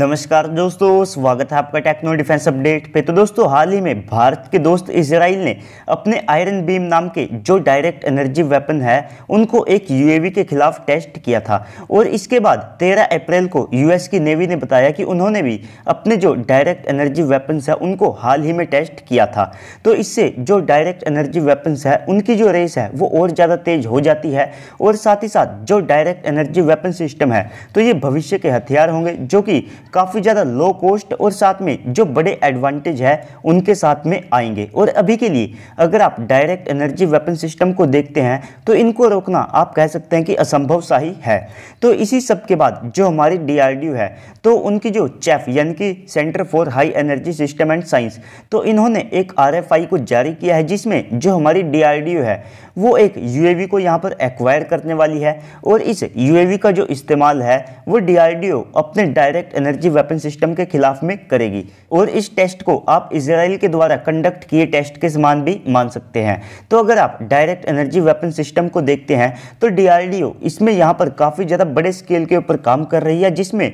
नमस्कार दोस्तों स्वागत है आपका टेक्नो डिफेंस अपडेट पे तो दोस्तों हाल ही में भारत के दोस्त इसराइल ने अपने आयरन बीम नाम के जो डायरेक्ट एनर्जी वेपन है उनको एक यूएवी के खिलाफ टेस्ट किया था और इसके बाद 13 अप्रैल को यूएस की नेवी ने बताया कि उन्होंने भी अपने जो डायरेक्ट एनर्जी वेपन्स है उनको हाल ही में टेस्ट किया था तो इससे जो डायरेक्ट एनर्जी वेपन्स है उनकी जो रेस है वो और ज़्यादा तेज हो जाती है और साथ ही साथ जो डायरेक्ट एनर्जी वेपन सिस्टम है तो ये भविष्य के हथियार होंगे जो कि काफ़ी ज़्यादा लो कॉस्ट और साथ में जो बड़े एडवांटेज है उनके साथ में आएंगे और अभी के लिए अगर आप डायरेक्ट एनर्जी वेपन सिस्टम को देखते हैं तो इनको रोकना आप कह सकते हैं कि असंभव सा ही है तो इसी सब के बाद जो हमारी डी है तो उनकी जो चैफ यानी कि center for high energy system and science तो इन्होंने एक आर को जारी किया है जिसमें जो हमारी डी है वो एक यू को यहाँ पर एक्वायर करने वाली है और इस यू का जो इस्तेमाल है वो डी अपने डायरेक्ट एनर्जी वेपन सिस्टम के खिलाफ में करेगी और इस टेस्ट को आप इसराइल के द्वारा कंडक्ट किए टेस्ट के समान भी मान सकते हैं तो अगर आप डायरेक्ट एनर्जी वेपन सिस्टम को देखते हैं तो डी इसमें यहाँ पर काफ़ी ज़्यादा बड़े स्केल के ऊपर काम कर रही है जिसमें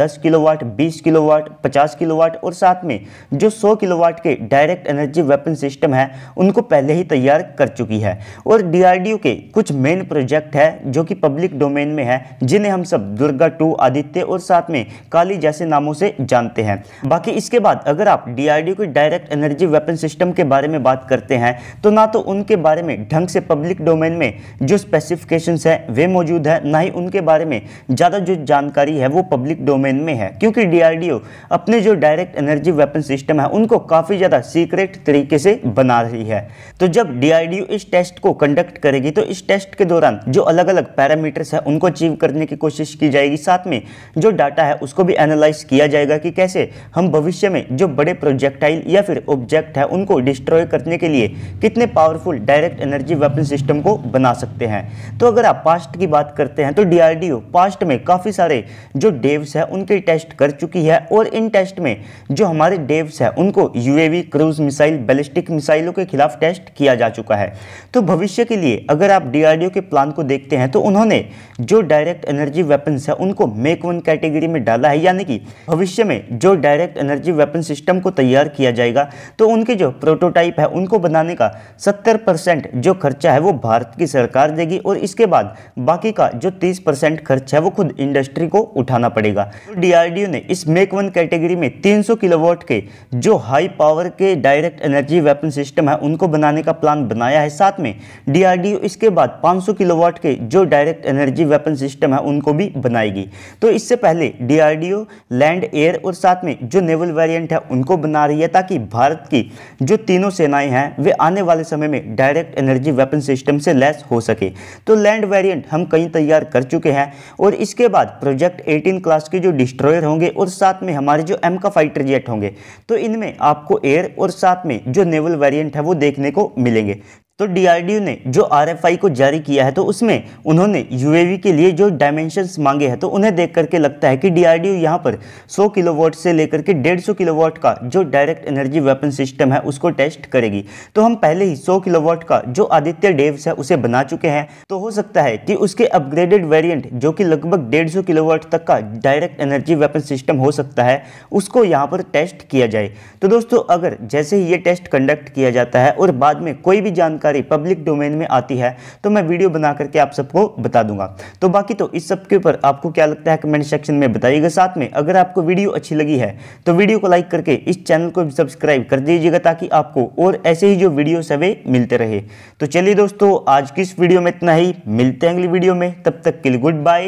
दस किलो वाट बीस किलो वाट पचास किलो वाट और साथ में जो किलो किलोवाट के डायरेक्ट एनर्जी वेपन सिस्टम है उनको पहले ही तैयार कर चुकी है और डी डी आर ओ के कुछ मेन प्रोजेक्ट है जो कि पब्लिक डोमेन में है जिन्हें हम सब दुर्गा टू आदि आदित्य और साथ में काली जैसे नामों से जानते हैं बाकी इसके बाद अगर आप डीआरडीओ की डायरेक्ट एनर्जी वेपन सिस्टम के बारे में बात करते हैं तो ना तो उनके बारे में ढंग से पब्लिक डोमेन में जो स्पेसिफिकेशन है वे मौजूद है ना ही उनके बारे में ज़्यादा जो जानकारी है वो पब्लिक डोमेन में है क्योंकि डीआरडीओ अपने जो डायरेक्ट एनर्जी वेपन सिस्टम है उनको काफ़ी ज़्यादा सीक्रेट तरीके से बना रही है तो जब डीआरडीओ इस टेस्ट को कंडक्ट करेगी तो इस टेस्ट के दौरान जो अलग अलग पैरामीटर्स है उनको अचीव करने की कोशिश की जाएगी साथ में जो डाटा है उसको भी एनालाइज किया जाएगा कि कैसे हम भविष्य में जो बड़े प्रोजेक्टाइल या फिर ऑब्जेक्ट है उनको डिस्ट्रॉय करने के लिए कितने powerful direct energy weapon system को बना सकते हैं तो अगर आप पास्ट की बात करते हैं तो डीआरडीओ पास्ट में काफ़ी सारे जो डेव्स हैं उनके टेस्ट कर चुकी है और इन टेस्ट में जो हमारे डेव्स हैं उनको यूएवी क्रूज मिसाइल बैलिस्टिक मिसाइलों के खिलाफ टेस्ट किया जा चुका है तो भविष्य के लिए अगर आप डीआरडीओ के प्लान को देखते हैं तो उन्होंने जो डायरेक्ट एनर्जी वेपन्स है उनको मेक को उन कैटेगरी में डाला है यानी कि भविष्य में जो डायरेक्ट एनर्जी वेपन सिस्टम को तैयार किया जाएगा तो उनके जो प्रोटोटाइप है उनको बनाने का सत्तर परसेंट जो खर्चा है वो भारत की सरकार देगी और इसके बाद बाकी का जो तीस परसेंट खर्च है वो खुद इंडस्ट्री को उठाना पड़ेगा तो डीआरडीओ ने इस मेक वन कैटेगरी में 300 किलोवाट के जो हाई पावर के डायरेक्ट एनर्जी वेपन सिस्टम है उनको बनाने का प्लान बनाया है साथ में डीआरडीओ इसके बाद 500 किलोवाट के जो डायरेक्ट एनर्जी वेपन सिस्टम है उनको भी बनाएगी तो इससे पहले डीआरडीओ लैंड एयर और साथ में जो नेवल वेरिएंट है उनको बना रही है ताकि भारत की जो तीनों सेनाएं हैं वे आने वाले समय में डायरेक्ट एनर्जी वेपन सिस्टम से लैस हो सके तो लैंड वेरियंट हम कई तैयार कर चुके हैं और इसके बाद प्रोजेक्ट एटीन क्लास के जो डिस्ट्रॉयर होंगे और साथ में हमारे जो एम का फाइटर जेट होंगे तो इनमें आपको एयर और साथ में जो नेवल वेरियंट है वो देखने को मिलेंगे तो डीआरडीओ ने जो आरएफआई को जारी किया है तो उसमें उन्होंने यूएवी के लिए जो डायमेंशंस मांगे हैं तो उन्हें देख करके लगता है कि डीआरडीओ यहाँ पर 100 किलोवाट से लेकर के 150 किलोवाट का जो डायरेक्ट एनर्जी वेपन सिस्टम है उसको टेस्ट करेगी तो हम पहले ही 100 किलोवाट का जो आदित्य डेव्स है उसे बना चुके हैं तो हो सकता है कि उसके अपग्रेडेड वेरियंट जो कि लगभग डेढ़ किलोवाट तक का डायरेक्ट एनर्जी वेपन सिस्टम हो सकता है उसको यहाँ पर टेस्ट किया जाए तो दोस्तों अगर जैसे ही ये टेस्ट कंडक्ट किया जाता है और बाद में कोई भी जानकारी जानकारी पब्लिक डोमेन में आती है तो मैं वीडियो बना करके आप सबको बता दूंगा तो बाकी तो इस सबके ऊपर आपको क्या लगता है कमेंट सेक्शन में बताइएगा साथ में अगर आपको वीडियो अच्छी लगी है तो वीडियो को लाइक करके इस चैनल को सब्सक्राइब कर दीजिएगा ताकि आपको और ऐसे ही जो वीडियो सवे मिलते रहे तो चलिए दोस्तों आज की इस वीडियो में इतना ही मिलते हैं अगली वीडियो में तब तक के लिए गुड बाय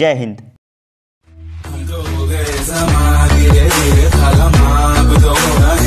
जय हिंद हम तो हो गए